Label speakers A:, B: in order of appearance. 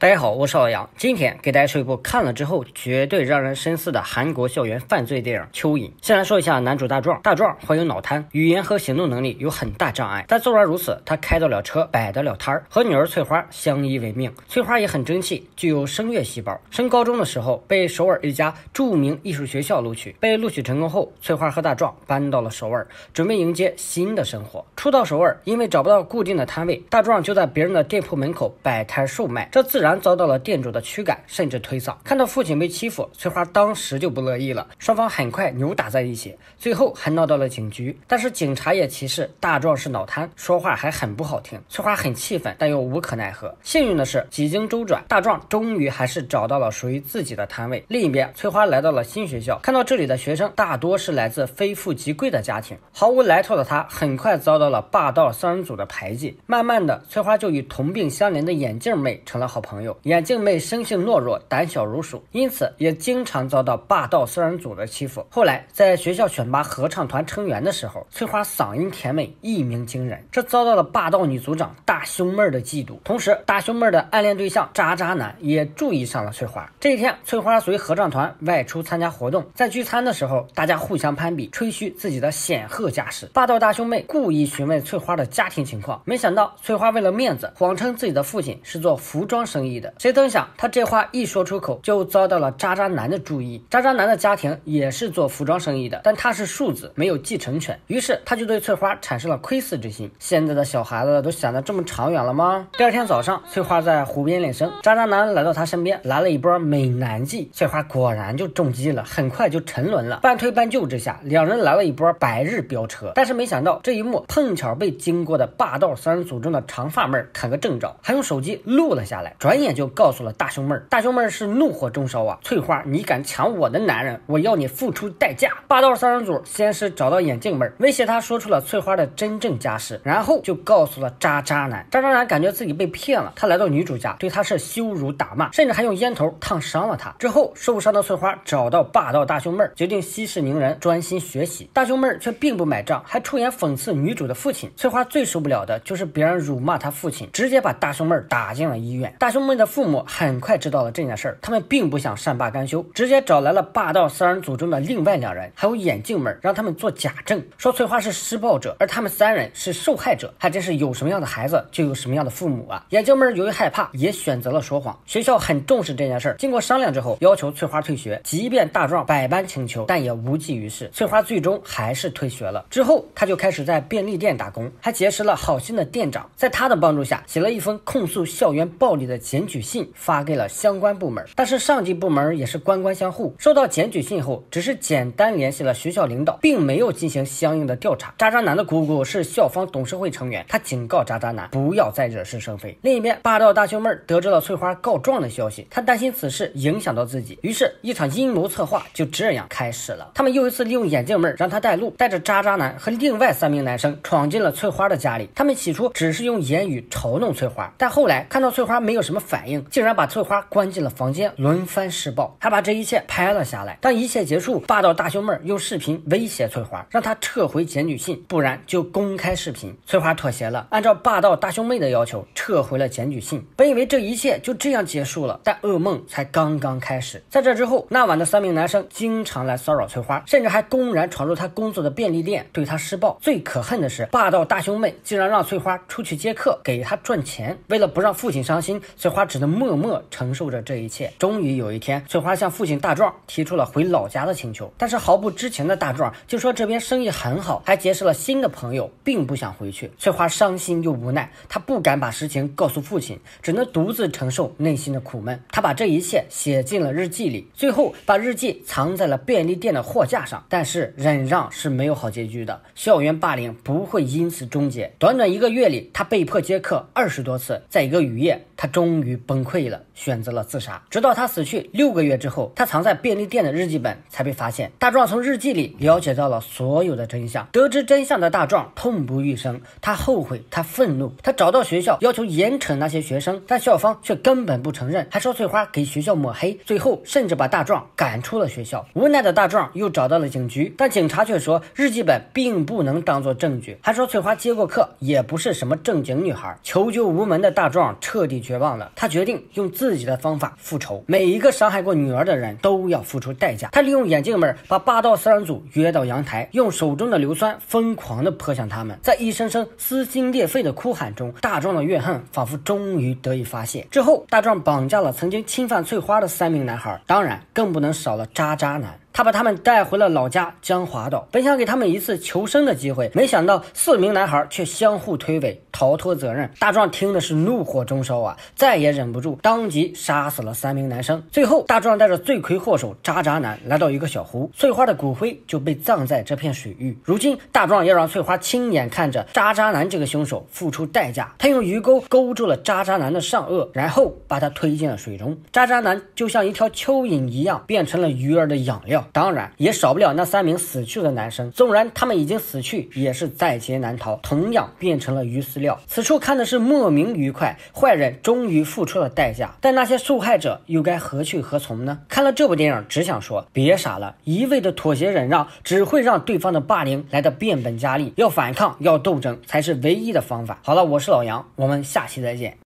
A: 大家好，我是老杨，今天给大家说一部看了之后绝对让人深思的韩国校园犯罪电影《蚯蚓》。先来说一下男主大壮，大壮患有脑瘫，语言和行动能力有很大障碍，但纵然如此，他开得了车，摆得了摊儿，和女儿翠花相依为命。翠花也很争气，具有声乐细胞，升高中的时候被首尔一家著名艺术学校录取。被录取成功后，翠花和大壮搬到了首尔，准备迎接新的生活。初到首尔，因为找不到固定的摊位，大壮就在别人的店铺门口摆摊售卖，这自然。遭到了店主的驱赶，甚至推搡。看到父亲被欺负，翠花当时就不乐意了。双方很快扭打在一起，最后还闹到了警局。但是警察也歧视大壮是脑瘫，说话还很不好听。翠花很气愤，但又无可奈何。幸运的是，几经周转，大壮终于还是找到了属于自己的摊位。另一边，翠花来到了新学校，看到这里的学生大多是来自非富即贵的家庭，毫无来头的她很快遭到了霸道三人组的排挤。慢慢的，翠花就与同病相怜的眼镜妹成了好朋友。朋友，眼镜妹生性懦弱，胆小如鼠，因此也经常遭到霸道三人组的欺负。后来在学校选拔合唱团成员的时候，翠花嗓音甜美，一鸣惊人，这遭到了霸道女组长大胸妹的嫉妒。同时，大胸妹的暗恋对象渣渣男也注意上了翠花。这一天，翠花随合唱团外出参加活动，在聚餐的时候，大家互相攀比，吹嘘自己的显赫家世。霸道大胸妹故意询问翠花的家庭情况，没想到翠花为了面子，谎称自己的父亲是做服装生意。谁曾想，他这话一说出口，就遭到了渣渣男的注意。渣渣男的家庭也是做服装生意的，但他是庶子，没有继承权。于是他就对翠花产生了窥视之心。现在的小孩子都想得这么长远了吗？第二天早上，翠花在湖边练声，渣渣男来到她身边，来了一波美男计，翠花果然就中计了，很快就沉沦了。半推半就之下，两人来了一波白日飙车。但是没想到，这一幕碰巧被经过的霸道三人组中的长发妹儿看个正着，还用手机录了下来。转。一眼就告诉了大胸妹儿，大胸妹儿是怒火中烧啊！翠花，你敢抢我的男人，我要你付出代价！霸道三人组先是找到眼镜妹儿，威胁她说出了翠花的真正家世，然后就告诉了渣渣男。渣渣男感觉自己被骗了，他来到女主家，对她是羞辱打骂，甚至还用烟头烫伤了她。之后受伤的翠花找到霸道大胸妹儿，决定息事宁人，专心学习。大胸妹儿却并不买账，还出言讽刺女主的父亲。翠花最受不了的就是别人辱骂她父亲，直接把大胸妹儿打进了医院。大胸。妹。的父母很快知道了这件事儿，他们并不想善罢甘休，直接找来了霸道三人组中的另外两人，还有眼镜妹儿，让他们做假证，说翠花是施暴者，而他们三人是受害者。还真是有什么样的孩子，就有什么样的父母啊！眼镜妹儿由于害怕，也选择了说谎。学校很重视这件事儿，经过商量之后，要求翠花退学。即便大壮百般请求，但也无济于事。翠花最终还是退学了。之后，她就开始在便利店打工，还结识了好心的店长，在他的帮助下，写了一封控诉校园暴力的。检举信发给了相关部门，但是上级部门也是官官相护，收到检举信后，只是简单联系了学校领导，并没有进行相应的调查。渣渣男的姑姑是校方董事会成员，他警告渣渣男不要再惹是生非。另一边，霸道大胸妹儿得知了翠花告状的消息，她担心此事影响到自己，于是，一场阴谋策划就这样开始了。他们又一次利用眼镜妹儿让她带路，带着渣渣男和另外三名男生闯进了翠花的家里。他们起初只是用言语嘲弄翠花，但后来看到翠花没有什么。反应竟然把翠花关进了房间，轮番施暴，还把这一切拍了下来。当一切结束，霸道大胸妹用视频威胁翠花，让她撤回检举信，不然就公开视频。翠花妥协了，按照霸道大胸妹的要求撤回了检举信。本以为这一切就这样结束了，但噩梦才刚刚开始。在这之后，那晚的三名男生经常来骚扰翠花，甚至还公然闯入她工作的便利店对她施暴。最可恨的是，霸道大胸妹竟然让翠花出去接客给她赚钱。为了不让父亲伤心，翠。翠花只能默默承受着这一切。终于有一天，翠花向父亲大壮提出了回老家的请求，但是毫不知情的大壮就说这边生意很好，还结识了新的朋友，并不想回去。翠花伤心又无奈，她不敢把实情告诉父亲，只能独自承受内心的苦闷。她把这一切写进了日记里，最后把日记藏在了便利店的货架上。但是忍让是没有好结局的，校园霸凌不会因此终结。短短一个月里，她被迫接客二十多次，在一个雨夜。他终于崩溃了，选择了自杀。直到他死去六个月之后，他藏在便利店的日记本才被发现。大壮从日记里了解到了所有的真相。得知真相的大壮痛不欲生，他后悔，他愤怒，他找到学校要求严惩那些学生，但校方却根本不承认，还说翠花给学校抹黑。最后甚至把大壮赶出了学校。无奈的大壮又找到了警局，但警察却说日记本并不能当做证据，还说翠花接过课，也不是什么正经女孩。求救无门的大壮彻底。绝望了，他决定用自己的方法复仇。每一个伤害过女儿的人都要付出代价。他利用眼镜妹把霸道三人组约到阳台，用手中的硫酸疯狂地泼向他们。在一声声撕心裂肺的哭喊中，大壮的怨恨仿佛终于得以发泄。之后，大壮绑架了曾经侵犯翠花的三名男孩，当然更不能少了渣渣男。他把他们带回了老家江华岛，本想给他们一次求生的机会，没想到四名男孩却相互推诿，逃脱责任。大壮听的是怒火中烧啊，再也忍不住，当即杀死了三名男生。最后，大壮带着罪魁祸首渣渣男来到一个小湖，翠花的骨灰就被葬在这片水域。如今，大壮要让翠花亲眼看着渣渣男这个凶手付出代价。他用鱼钩勾住了渣渣男的上颚，然后把他推进了水中。渣渣男就像一条蚯蚓一样，变成了鱼儿的养料。当然，也少不了那三名死去的男生。纵然他们已经死去，也是在劫难逃，同样变成了鱼饲料。此处看的是莫名愉快，坏人终于付出了代价。但那些受害者又该何去何从呢？看了这部电影，只想说：别傻了，一味的妥协忍让，只会让对方的霸凌来的变本加厉。要反抗，要斗争，才是唯一的方法。好了，我是老杨，我们下期再见。